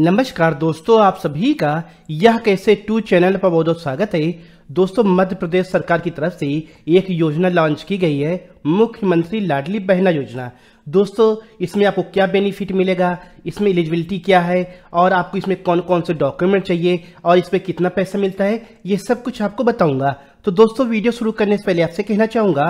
नमस्कार दोस्तों आप सभी का यह कैसे टू चैनल पर बहुत बहुत स्वागत है दोस्तों मध्य प्रदेश सरकार की तरफ से एक योजना लॉन्च की गई है मुख्यमंत्री लाडली बहना योजना दोस्तों इसमें आपको क्या बेनिफिट मिलेगा इसमें एलिजिबिलिटी क्या है और आपको इसमें कौन कौन से डॉक्यूमेंट चाहिए और इसमें कितना पैसा मिलता है ये सब कुछ आपको बताऊंगा तो दोस्तों वीडियो शुरू करने से पहले आपसे कहना चाहूंगा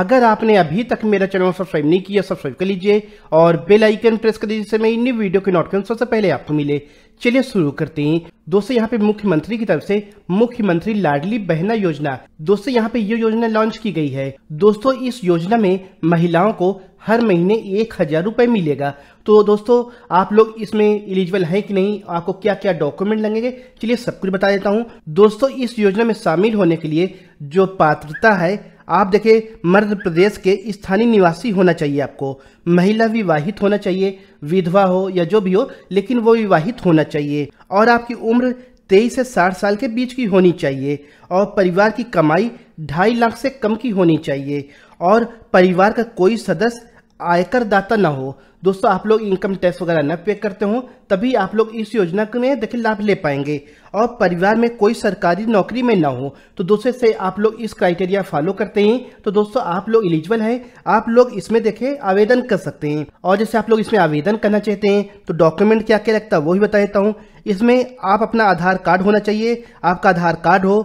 अगर आपने अभी तक मेरा चैनल सब्सक्राइब नहीं किया सब्सक्राइब कर लीजिए और बेल आइकन प्रेस कर दीजिए मैं इन वीडियो के नोटिफिकेशन सबसे पहले आपको मिले चलिए शुरू करते हैं दोस्तों यहाँ पे मुख्यमंत्री की तरफ से मुख्यमंत्री लाडली बहना योजना दोस्तों यहाँ पे ये यो योजना लॉन्च की गई है दोस्तों इस योजना में महिलाओं को हर महीने एक हज़ार रुपये मिलेगा तो दोस्तों आप लोग इसमें एलिजिबल हैं कि नहीं आपको क्या क्या डॉक्यूमेंट लगेंगे चलिए सब कुछ बता देता हूँ दोस्तों इस योजना में शामिल होने के लिए जो पात्रता है आप देखें मध्य प्रदेश के स्थानीय निवासी होना चाहिए आपको महिला विवाहित होना चाहिए विधवा हो या जो भी हो लेकिन वो विवाहित होना चाहिए और आपकी उम्र तेईस से साठ साल के बीच की होनी चाहिए और परिवार की कमाई ढाई लाख से कम की होनी चाहिए और परिवार का कोई सदस्य आयकर दाता ना हो दोस्तों आप लोग इनकम टैक्स वगैरह न पे करते हो तभी आप लोग इस योजना में देखिए लाभ ले पाएंगे और परिवार में कोई सरकारी नौकरी में ना हो तो दोस्तों से आप लोग इस क्राइटेरिया फॉलो करते हैं तो दोस्तों आप लोग इलिजिबल हैं आप लोग इसमें देखे आवेदन कर सकते हैं और जैसे आप लोग इसमें आवेदन करना चाहते हैं तो डॉक्यूमेंट क्या क्या लगता है वो भी बता देता हूँ इसमें आप अपना आधार कार्ड होना चाहिए आपका आधार कार्ड हो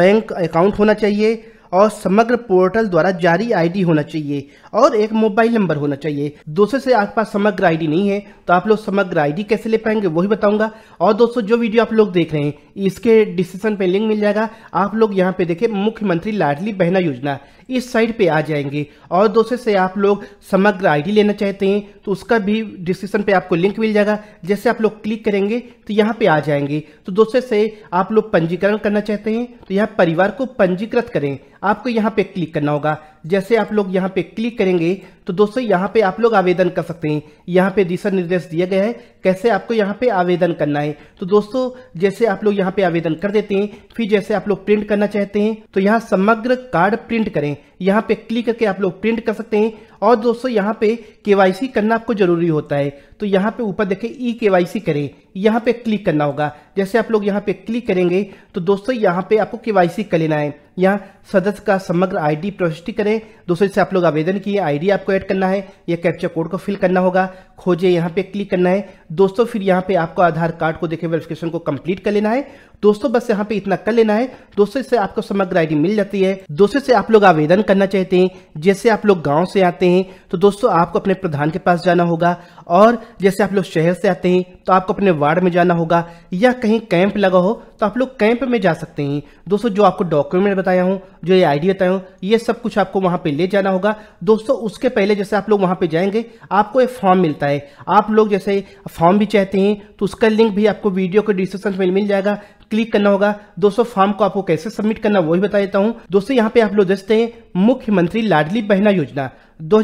बैंक अकाउंट होना चाहिए और समग्र पोर्टल द्वारा जारी आईडी होना चाहिए और एक मोबाइल नंबर होना चाहिए दोस्तों से आपके पास समग्र आईडी नहीं है तो आप लोग समग्र आईडी कैसे ले पाएंगे वही बताऊंगा और दोस्तों जो वीडियो आप लोग देख रहे हैं इसके डिसीजन पे लिंक मिल जाएगा आप लोग यहाँ पे देखे मुख्यमंत्री लाडली बहना योजना इस साइड पे आ जाएंगे और दूसरे से आप लोग समग्र आईडी लेना चाहते हैं तो उसका भी डिस्क्रिप्शन पे आपको लिंक मिल जाएगा जैसे आप लोग क्लिक करेंगे तो यहाँ पे आ जाएंगे तो दूसरे से आप लोग पंजीकरण करना चाहते हैं तो यहाँ परिवार को पंजीकृत करें आपको यहाँ पे क्लिक करना होगा जैसे आप लोग यहाँ पे क्लिक करेंगे तो दोस्तों यहाँ पे आप लोग आवेदन कर सकते हैं यहाँ पे दिशा निर्देश दिया गया है कैसे आपको यहाँ पे आवेदन करना है तो दोस्तों जैसे आप लोग यहाँ पे आवेदन कर देते हैं फिर जैसे आप लोग प्रिंट करना चाहते हैं तो यहाँ समग्र कार्ड प्रिंट करें यहाँ पे क्लिक करके आप लोग प्रिंट कर सकते हैं और दोस्तों यहाँ पे केवाईसी करना आपको जरूरी होता है तो यहाँ पे ऊपर देखें ई केवाईसी करें यहाँ पे क्लिक करना होगा जैसे आप लोग यहाँ पे क्लिक करेंगे तो दोस्तों यहाँ पे आपको केवाईसी कर लेना है यहाँ सदस्य का समग्र आईडी प्रविष्टि करें दोस्तों जैसे आप लोग आवेदन किए आईडी आपको ऐड करना है या कैप्चर कोड को फिल करना होगा खोजे यहाँ पे क्लिक करना है दोस्तों फिर यहाँ पे आपको आधार कार्ड को देखे वेरिफिकेशन को कम्प्लीट कर लेना है दोस्तों बस यहाँ पे इतना कर लेना है दोस्तों इससे आपको समग्र आईडी मिल जाती है दोस्तों से आप लोग आवेदन करना चाहते हैं जैसे आप लोग गाँव से आते हैं तो दोस्तों आपको अपने प्रधान के पास जाना होगा और जैसे आप लोग शहर से आते हैं तो आपको अपने वार्ड में जाना होगा या कहीं कैंप लगा हो तो आप लोग कैंप में जा सकते हैं दोस्तों जो आपको डॉक्यूमेंट बताया हूँ जो ये आईडी बताया हूँ ये सब कुछ आपको वहाँ पे ले जाना होगा दोस्तों उसके पहले जैसे आप लोग वहाँ पे जाएंगे आपको एक फॉर्म मिलता है आप लोग जैसे फॉर्म भी चाहते हैं तो उसका लिंक भी आपको वीडियो के डिस्क्रिप्शन में मिल जाएगा क्लिक करना होगा दोस्तों फॉर्म को आपको कैसे सबमिट करना वो भी बता देता हूँ दोस्तों यहाँ पे आप लोग देखते हैं मुख्यमंत्री लाडली बहना योजना दो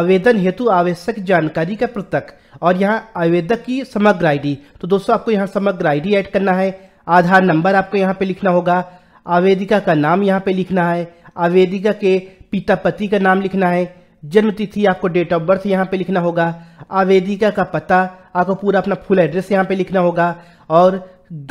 आवेदन हेतु आवश्यक जानकारी का पृथक और यहाँ आवेदक की समग्र आईडी तो दोस्तों आपको यहाँ समग्र आईडी ऐड करना है आधार नंबर आपको यहाँ पे लिखना होगा आवेदिका का नाम यहाँ पे लिखना है आवेदिका के पिता पति का नाम लिखना है जन्म तिथि आपको डेट ऑफ बर्थ यहाँ पे लिखना होगा आवेदिका का पता आपको पूरा अपना फुल एड्रेस यहाँ पे लिखना होगा और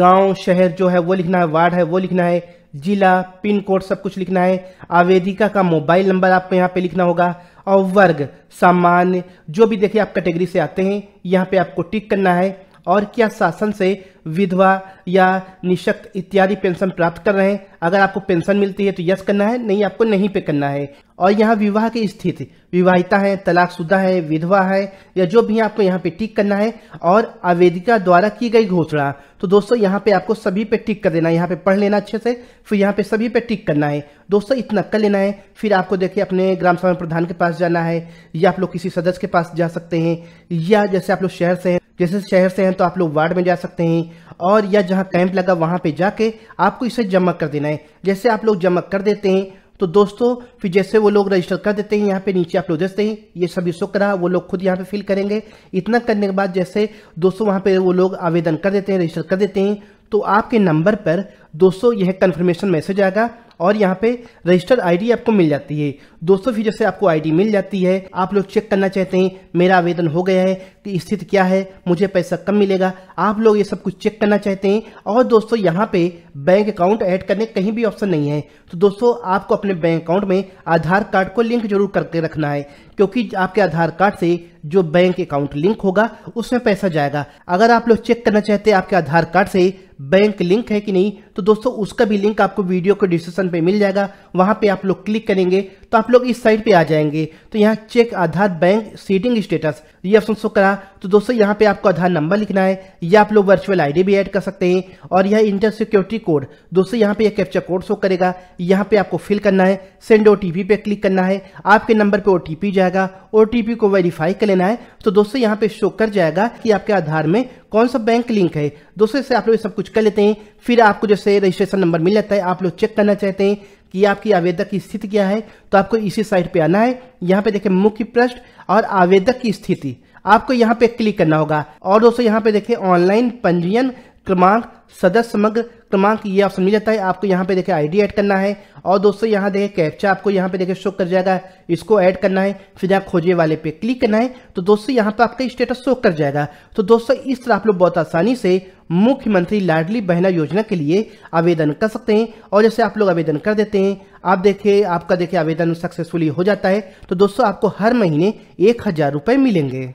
गांव शहर जो है वो लिखना है वार्ड है वो लिखना है जिला पिन कोड सब कुछ लिखना है आवेदिका का मोबाइल नंबर आपको यहाँ पे लिखना होगा और वर्ग सामान्य जो भी देखिए आप कैटेगरी से आते हैं यहाँ पे आपको टिक करना है और क्या शासन से विधवा या निशक्त इत्यादि पेंशन प्राप्त कर रहे हैं अगर आपको पेंशन मिलती है तो यस करना है नहीं आपको नहीं पे करना है और यहाँ विवाह की स्थिति विवाहिता है तलाकशुदा है विधवा है या जो भी आपको यहाँ पे टिक करना है और आवेदिका द्वारा की गई घोषणा तो दोस्तों यहाँ पे आपको सभी पे टिक कर देना है यहाँ पे पढ़ लेना अच्छे से फिर यहाँ पे सभी पे टिक करना है दोस्तों इतना कर लेना है फिर आपको देखिए अपने ग्राम सभा प्रधान के पास जाना है या आप लोग किसी सदस्य के पास जा सकते हैं या जैसे आप लोग शहर से हैं जैसे शहर से हैं तो आप लोग वार्ड में जा सकते हैं और या जहाँ कैंप लगा वहां पे जाके आपको इसे जमा कर देना है जैसे आप लोग जमा कर देते हैं तो दोस्तों फिर जैसे वो लोग रजिस्टर कर देते हैं यहाँ पे नीचे आप लोग देते हैं ये सभी शुक्र रहा वो लोग खुद यहाँ पे फिल करेंगे इतना करने के बाद जैसे दोस्तों वहाँ पे वो लोग आवेदन कर देते हैं रजिस्टर कर देते हैं तो आपके नंबर पर दोस्तों यह कन्फर्मेशन मैसेज आएगा और यहाँ पे रजिस्टर्ड आईडी आपको मिल जाती है दोस्तों फिर जैसे आपको आईडी मिल जाती है आप लोग चेक करना चाहते हैं मेरा आवेदन हो गया है कि स्थिति क्या है मुझे पैसा कम मिलेगा आप लोग ये सब कुछ चेक करना चाहते हैं और दोस्तों यहाँ पे बैंक अकाउंट ऐड करने कहीं भी ऑप्शन नहीं है तो दोस्तों आपको अपने बैंक अकाउंट में आधार कार्ड को लिंक जरूर करके रखना है क्योंकि आपके आधार कार्ड से जो बैंक अकाउंट लिंक होगा उसमें पैसा जाएगा अगर आप लोग चेक करना चाहते हैं आपके आधार कार्ड से बैंक लिंक है कि नहीं तो दोस्तों उसका भी लिंक आपको वीडियो को डिस्क्रिप्शन पे मिल जाएगा वहां पे आप लोग क्लिक करेंगे तो आप लोग इस साइट पे आ जाएंगे तो यहाँ check Aadhaar bank seeding status ये ऑप्शन शो करा तो दोस्तों यहाँ पे आपको आधार नंबर लिखना है या आप लोग वर्चुअल आईडी भी ऐड कर सकते हैं और यह इंटर सिक्योरिटी कोड दोस्तों यहाँ पे यह कैप्चर कोड शो करेगा यहाँ पे आपको फिल करना है सेंड ओ पे क्लिक करना है आपके नंबर पे ओ जाएगा ओ को वेरीफाई कर लेना है तो दोस्तों यहाँ पे शो कर जाएगा कि आपके आधार में कौन सा बैंक लिंक है दोस्तों इससे आप लोग सब कुछ कर लेते हैं फिर आपको जैसे रजिस्ट्रेशन नंबर मिल जाता है आप लोग चेक करना चाहते हैं कि आपकी आवेदक की स्थिति क्या है तो आपको इसी साइट पे आना है यहाँ पे देखें मुख्य प्रश्न और आवेदक की स्थिति आपको यहाँ पे क्लिक करना होगा और दोस्तों यहाँ पे देखें ऑनलाइन पंजीयन क्रमांक सदस्य समग्र क्रमांक ये ऑप्शन मिल जाता है आपको यहाँ पे देखे आईडी ऐड करना है और दोस्तों यहाँ देखे कैप्चा आपको यहाँ पे देखे शो कर जाएगा इसको ऐड करना है फिर यहाँ खोजे वाले पे क्लिक करना है तो दोस्तों यहाँ पे आपका स्टेटस शो कर जाएगा तो दोस्तों इस तरह आप लोग बहुत आसानी से मुख्यमंत्री लाडली बहना योजना के लिए आवेदन कर सकते हैं और जैसे आप लोग आवेदन कर देते हैं आप देखिए आपका देखिए आवेदन सक्सेसफुली हो जाता है तो दोस्तों आपको हर महीने एक हज़ार रुपए मिलेंगे